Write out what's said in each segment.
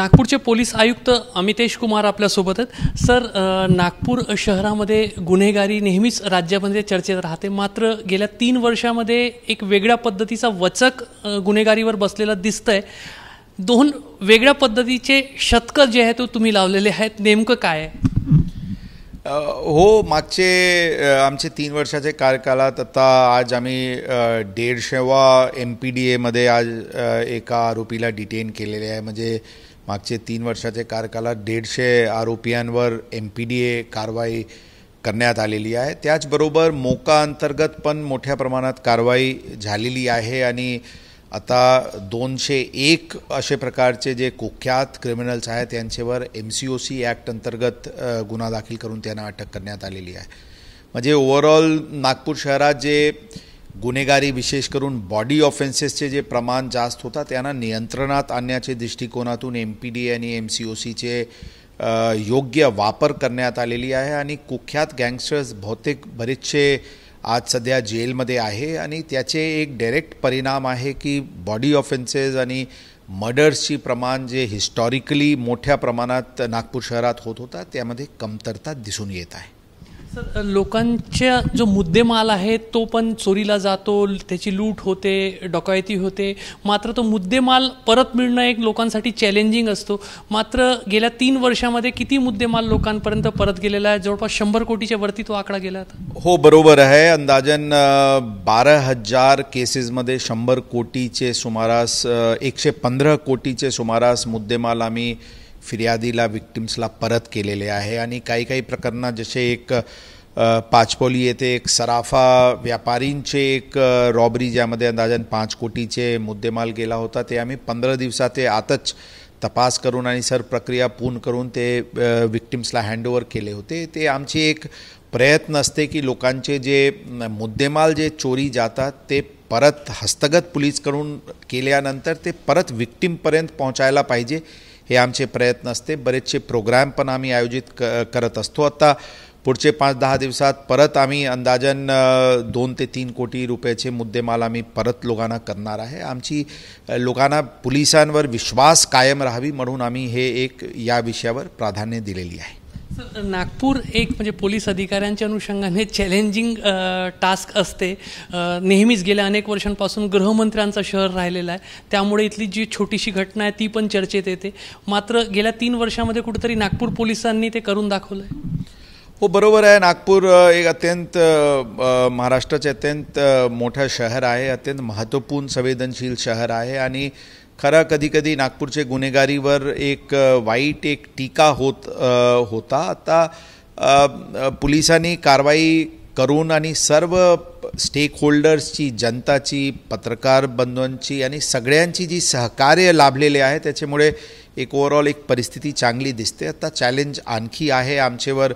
नागपूरचे पोलीस आयुक्त अमितेश कुमार आपल्यासोबत आहेत सर नागपूर शहरामध्ये गुन्हेगारी नेहमीच राज्यामध्ये चर्चेत राहते मात्र गेल्या तीन वर्षामध्ये एक वेगळ्या पद्धतीचा वचक गुन्हेगारीवर बसलेला आहे दोन वेगळ्या पद्धतीचे शतक जे आहे तो तुम्ही लावलेले आहेत नेमकं काय आहे हो मागचे आमचे तीन वर्षाचे कार्यकालात आता आज आम्ही डेडशेवा एम पी डी एमध्ये आज एका आरोपीला डिटेन केलेले आहे म्हणजे मागचे तीन वर्षाचे कार्यकालात दीडशे आरोपियांवर एम पी डी ए कारवाई करण्यात आलेली आहे त्याचबरोबर मोका अंतर्गत पण मोठ्या प्रमाणात कारवाई झालेली आहे आणि आता दोनशे एक असे प्रकारचे जे कुख्यात क्रिमिनल्स आहेत त्यांच्यावर M C O C act अंतर्गत गुन्हा दाखल करून त्यांना अटक करण्यात आलेली आहे म्हणजे ओव्हरऑल नागपूर शहरात जे गुन्हेगारी विशेष करून बॉडी ऑफेन्सेसचे जे प्रमाण जास्त होता त्यांना नियंत्रणात आणण्याच्या दृष्टिकोनातून एम पी डी आणि एम सी ओ सीचे योग्य वापर करण्यात आलेली आहे आणि कुख्यात गँगस्टर्स बहुतेक बरेचसे आज सध्या जेलमध्ये आहे आणि त्याचे एक डायरेक्ट परिणाम आहे की बॉडी ऑफेन्सेस आणि मर्डर्सची प्रमाण जे हिस्टॉरिकली मोठ्या प्रमाणात नागपूर शहरात होत होता त्यामध्ये कमतरता दिसून येत आहे सर लोकांच्या जो मुद्देमाल आहे तो पण चोरीला जातो त्याची लूट होते डकायती होते मात्र तो मुद्देमाल परत मिळणं एक लोकांसाठी चॅलेंजिंग असतो मात्र गेल्या तीन वर्षामध्ये किती मुद्देमाल लोकांपर्यंत परत गेलेला आहे जवळपास शंभर कोटीच्या वरती तो आकडा गेला हो बरोबर आहे अंदाजन बारा हजार केसेसमध्ये शंभर कोटीचे सुमारास एकशे पंधरा कोटीचे सुमारास मुद्देमाल आम्ही फिर्यादीला विक्टिम्सला परत केलेले आहे आणि काही काही प्रकरणात जसे एक पाचपोली येथे एक सराफा व्यापारींचे एक रॉबरी ज्यामध्ये अंदाजन पाच कोटीचे मुद्देमाल गेला होता ते आम्ही पंधरा दिवसात ते आतच तपास करून आणि सर प्रक्रिया पूर्ण करून ते विक्टिम्सला हँडओवर केले होते ते आमची एक प्रयत्न असते की लोकांचे जे मुद्देमाल जे चोरी जातात ते परत हस्तगत पोलीसकडून केल्यानंतर ते परत विक्टिमपर्यंत पोहोचायला पाहिजे हे आमचे प्रयत्न असते बरेचसे प्रोग्राम पण आम्ही आयोजित क करत असतो आता पुढचे पाच दहा दिवसात परत आम्ही अंदाजन दोन ते तीन कोटी रुपयाचे मुद्देमाल आम्ही परत लोकांना करणार आहे आमची लोकांना पोलिसांवर विश्वास कायम राहावी म्हणून आम्ही हे एक या विषयावर प्राधान्य दिलेली आहे नागपूर एक म्हणजे पोलीस अधिकाऱ्यांच्या अनुषंगाने चॅलेंजिंग टास्क असते नेहमीच गेल्या अनेक वर्षांपासून गृहमंत्र्यांचा शहर राहिलेलं आहे त्यामुळे इथली जी छोटीशी घटना आहे ती पण चर्चेत येते मात्र गेल्या तीन वर्षामध्ये कुठेतरी नागपूर पोलिसांनी ते करून दाखवलं आहे हो बरोबर आहे नागपूर एक अत्यंत महाराष्ट्राचे अत्यंत मोठं शहर आहे अत्यंत महत्त्वपूर्ण संवेदनशील शहर आहे आणि खरा कधीकधी नागपूरचे गुन्हेगारीवर एक वाईट एक टीका होत होता आता पोलिसांनी कारवाई करून आणि सर्व स्टेक होल्डर्सची जनताची पत्रकार बंधूंची आणि सगळ्यांची जी सहकार्य लाभलेले आहे त्याच्यामुळे एक ओवरऑल एक परिस्थिती चांगली दिसते आता चॅलेंज आणखी आहे आमच्यावर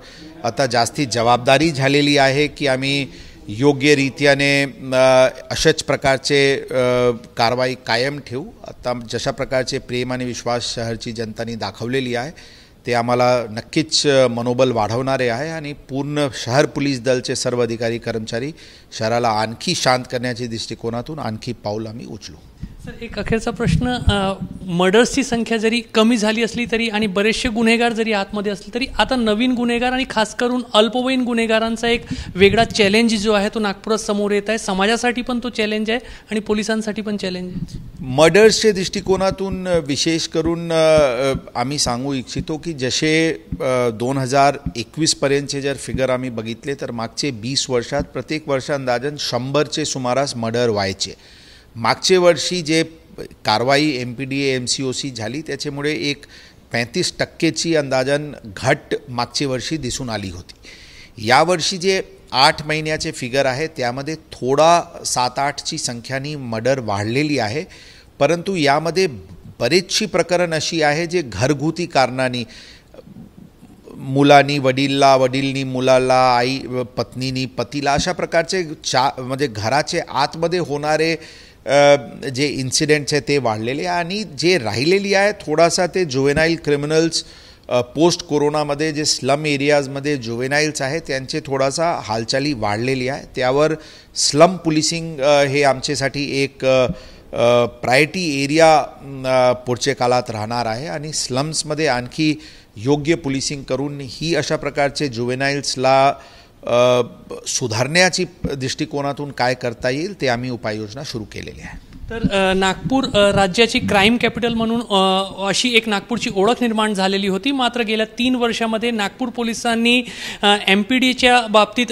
आता जास्ती जबाबदारी झालेली आहे की आम्ही योग्य रीतिया रीत्याने अशाच से कारवाई कायम ठेवू आता जशा प्रकार से प्रेम आणि विश्वास शहर की जनता ने दाखवलेली है ते आम्हाला नक्कीच मनोबल वाढवणारे आहे आणि पूर्ण शहर पोलीस दलचे सर्व अधिकारी कर्मचारी शहराला आणखी शांत करण्याच्या दृष्टिकोनातून आणखी पाऊल आम्ही उचलू सर एक अखेरचा प्रश्न मर्डर्सची संख्या जरी कमी झाली असली तरी आणि बरेचसे गुन्हेगार जरी आतमध्ये असले तरी आता नवीन गुन्हेगार आणि खास करून अल्पवयीन गुन्हेगारांचा एक वेगळा चॅलेंज जो आहे तो नागपुरात समोर येत आहे समाजासाठी पण तो चॅलेंज आहे आणि पोलिसांसाठी पण चॅलेंज आहे मर्डर्सच्या दृष्टिकोनातून विशेष करून आम्ही सांगू इच्छितो की जसे दोन हजार एकवीसपर्यंतचे जर फिगर आम्ही बघितले तर मागचे वीस वर्षात प्रत्येक वर्ष अंदाजन शंभरचे सुमारास मर्डर व्हायचे मागचे वर्षी जे कारवाई M P D A M C O C झाली एक पैंतीस टक्के अंदाजन घट मगे वर्षी दसून आली होती यी जे आठ महिन्याचे फिगर है तमें थोडा सात आठ की संख्या मर्डर वाढलेली है परंतु यामध्ये बरेचशी प्रकरण अशी आहे जे घरगुती कारणानी मुला वडीलला वडीलनी मुलाला आई पत्नी पतिला अशा प्रकार से चा म्हणजे घराचे आतमध्ये होणारे जे इन्सिडेंट्स आहे ते वाढलेले आणि जे राहिलेली आहे थोडासा ते जुवेनाईल क्रिमिनल्स पोस्ट कोरोनामध्ये जे स्लम एरियाजमध्ये जुवेनाईल्स आहेत त्यांचे थोडासा हालचाली वाढलेली आहे त्यावर स्लम पुलिसिंग हे आमच्यासाठी एक प्रायटी एरिया पुढच्या काळात राहणार आहे आणि स्लम्समध्ये आणखी योग्य पुलिसिंग करून ही अशा प्रकारचे जुवेनाईल्सला सुधारण्याची दृष्टिकोनातून काय करता येईल ते आम्ही उपाययोजना सुरू केलेल्या आहे तर नागपूर राज्याची क्राईम कॅपिटल म्हणून अशी एक नागपूरची ओळख निर्माण झालेली होती मात्र गेल्या तीन वर्षामध्ये नागपूर पोलिसांनी एम पी डीच्या बाबतीत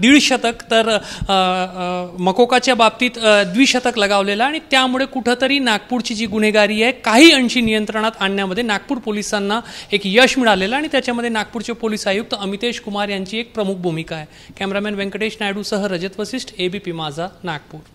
दीड शतक तर मकोकाच्या बाबतीत द्विशतक लगावलेलं आणि त्यामुळे कुठंतरी नागपूरची जी गुन्हेगारी आहे काही अंशी नियंत्रणात आणण्यामध्ये नागपूर पोलिसांना एक यश मिळालेलं आणि त्याच्यामध्ये नागपूरचे पोलीस आयुक्त अमितेश कुमार यांची एक प्रमुख भूमिका आहे कॅमेरामॅन व्यंकटेश नायडूसह रजत वसिष्ठ एबीपी माझा नागपूर